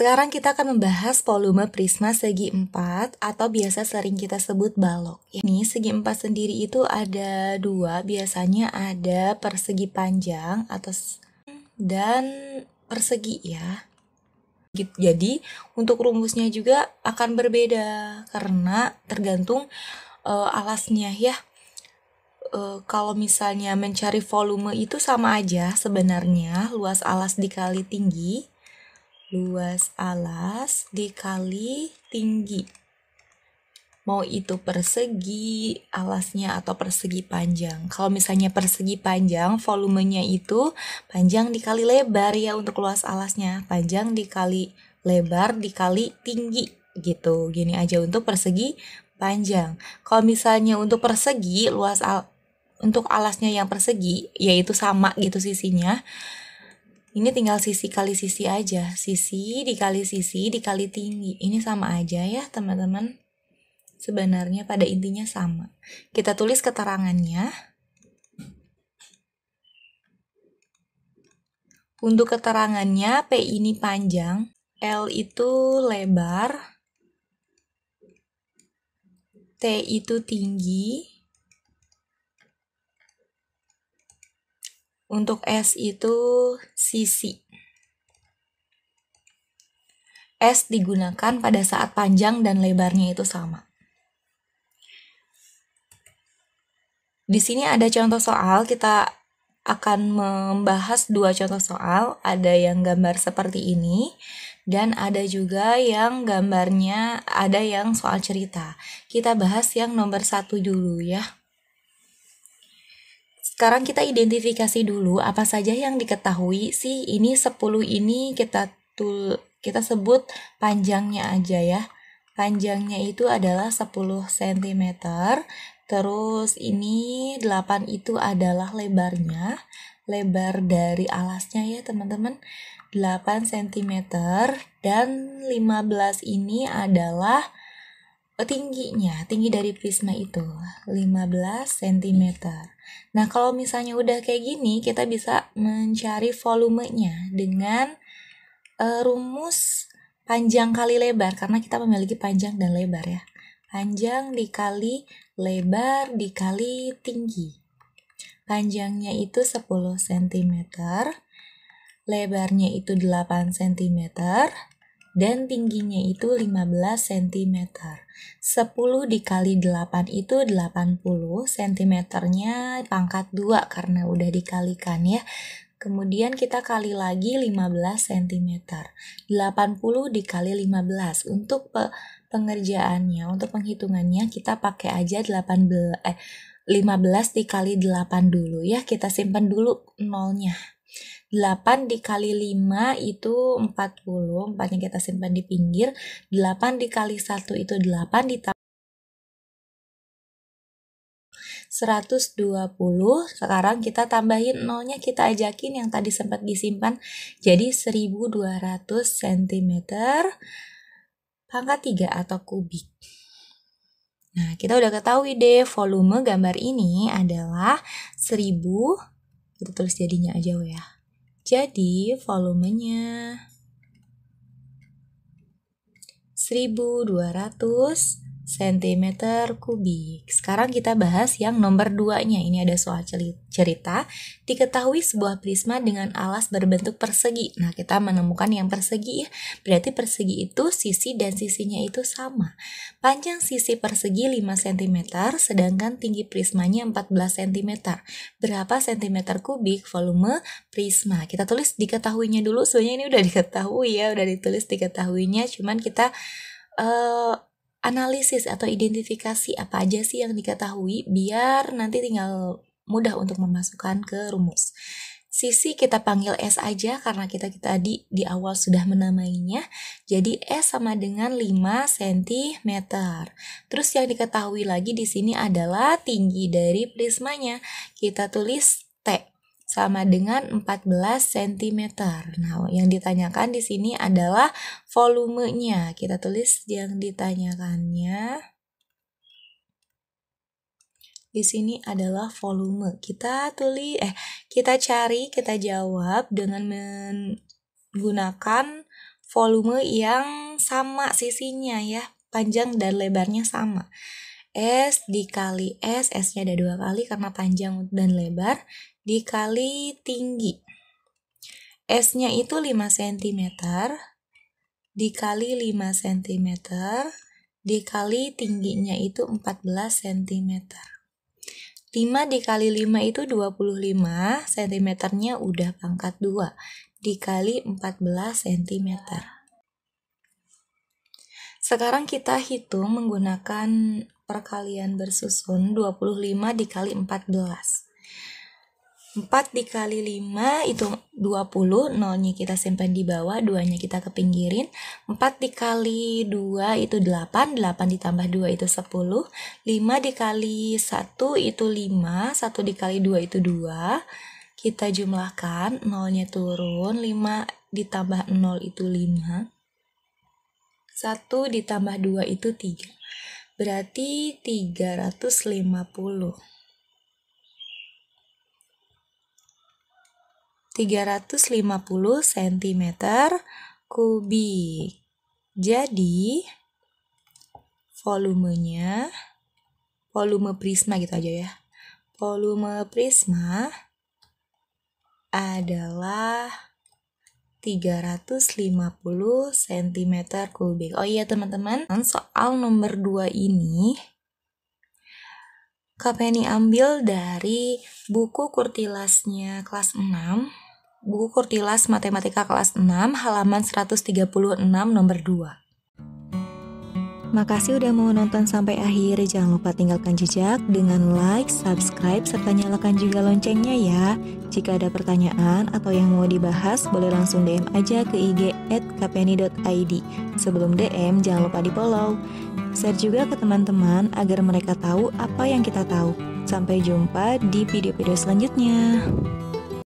Sekarang kita akan membahas volume prisma segi 4 atau biasa sering kita sebut balok. Ini segi 4 sendiri itu ada dua, biasanya ada persegi panjang atau dan persegi ya. Jadi untuk rumusnya juga akan berbeda karena tergantung uh, alasnya ya. Uh, kalau misalnya mencari volume itu sama aja sebenarnya luas alas dikali tinggi luas alas dikali tinggi. Mau itu persegi alasnya atau persegi panjang. Kalau misalnya persegi panjang, volumenya itu panjang dikali lebar ya untuk luas alasnya. Panjang dikali lebar dikali tinggi gitu. Gini aja untuk persegi panjang. Kalau misalnya untuk persegi luas al untuk alasnya yang persegi yaitu sama gitu sisinya. Ini tinggal sisi kali sisi aja. Sisi dikali sisi dikali tinggi. Ini sama aja ya teman-teman. Sebenarnya pada intinya sama. Kita tulis keterangannya. Untuk keterangannya, P ini panjang, L itu lebar, T itu tinggi, Untuk S itu sisi. S digunakan pada saat panjang dan lebarnya itu sama. Di sini ada contoh soal, kita akan membahas dua contoh soal, ada yang gambar seperti ini dan ada juga yang gambarnya ada yang soal cerita. Kita bahas yang nomor satu dulu ya. Sekarang kita identifikasi dulu apa saja yang diketahui sih ini 10 ini kita tul kita sebut panjangnya aja ya. Panjangnya itu adalah 10 cm. Terus ini 8 itu adalah lebarnya. Lebar dari alasnya ya teman-teman. 8 cm dan 15 ini adalah Eh, tingginya, tinggi dari prisma itu 15 cm. Nah, kalau misalnya udah kayak gini, kita bisa mencari volumenya dengan uh, rumus panjang kali lebar karena kita memiliki panjang dan lebar ya. Panjang dikali lebar dikali tinggi. Panjangnya itu 10 cm, lebarnya itu 8 cm, dan tingginya itu 15 cm. 10 dikali 8 itu 80 cm-nya pangkat 2 karena udah dikalikan ya. Kemudian kita kali lagi 15 cm. 80 dikali 15 untuk pe pengerjaannya, untuk penghitungannya kita pakai aja 18 eh 15 dikali 8 dulu ya, kita simpan dulu nolnya. 8 dikali 5 itu 40, 4 yang kita simpan di pinggir, 8 dikali 1 itu 8 ditambah 120. Sekarang kita tambahin nolnya kita ajakin yang tadi sempat disimpan jadi 1200 cm pangkat 3 atau kubik. Nah, kita udah ketahui deh volume gambar ini adalah 1000. Kita tulis jadinya aja ya. Jadi volumenya 1200 cm kubik. Sekarang kita bahas yang nomor 2-nya. Ini ada soal cerita. Diketahui sebuah prisma dengan alas berbentuk persegi. Nah, kita menemukan yang persegi ya. Berarti persegi itu sisi dan sisinya itu sama. Panjang sisi persegi 5 cm, sedangkan tinggi prismanya 14 cm. Berapa cm kubik volume prisma? Kita tulis diketahuinya dulu. Sebenarnya ini udah diketahui ya, udah ditulis diketahuinya. Cuman kita... Uh, analisis atau identifikasi apa aja sih yang diketahui biar nanti tinggal mudah untuk memasukkan ke rumus. Sisi kita panggil S aja karena kita tadi di awal sudah menamainya. Jadi S sama dengan 5 cm. Terus yang diketahui lagi di sini adalah tinggi dari prismanya. Kita tulis T sama dengan 14 cm. Nah, yang ditanyakan di sini adalah volumenya. Kita tulis yang ditanyakannya di sini adalah volume. Kita tulis eh kita cari, kita jawab dengan menggunakan volume yang sama sisinya ya, panjang dan lebarnya sama. S dikali S, S-nya ada dua kali karena panjang dan lebar, dikali tinggi. S-nya itu 5 cm, dikali 5 cm, dikali tingginya itu 14 cm. 5 dikali 5 itu 25, cm-nya udah pangkat 2, dikali 14 cm. Sekarang kita hitung menggunakan perkalian bersusun 25 dikali 14. 4 dikali 5 itu 20, nolnya kita simpan di bawah, duanya kita kepinggirin. 4 dikali 2 itu 8, 8 ditambah 2 itu 10. 5 dikali 1 itu 5, 1 dikali 2 itu 2 kita jumlahkan nolnya turun 5 ditambah 0 itu 5 1 ditambah 2 itu 3 berarti 350. 350 cm kubik. Jadi volumenya volume prisma gitu aja ya. Volume prisma adalah 350 cm kubik. Oh iya teman-teman, soal nomor 2 ini KPNI ambil dari buku kurtilasnya kelas 6, buku kurtilas matematika kelas 6 halaman 136 nomor 2. Makasih udah mau nonton sampai akhir. Jangan lupa tinggalkan jejak dengan like, subscribe, serta nyalakan juga loncengnya ya. Jika ada pertanyaan atau yang mau dibahas, boleh langsung DM aja ke IG at kpni.id. Sebelum DM, jangan lupa di follow. Share juga ke teman-teman agar mereka tahu apa yang kita tahu. Sampai jumpa di video-video selanjutnya.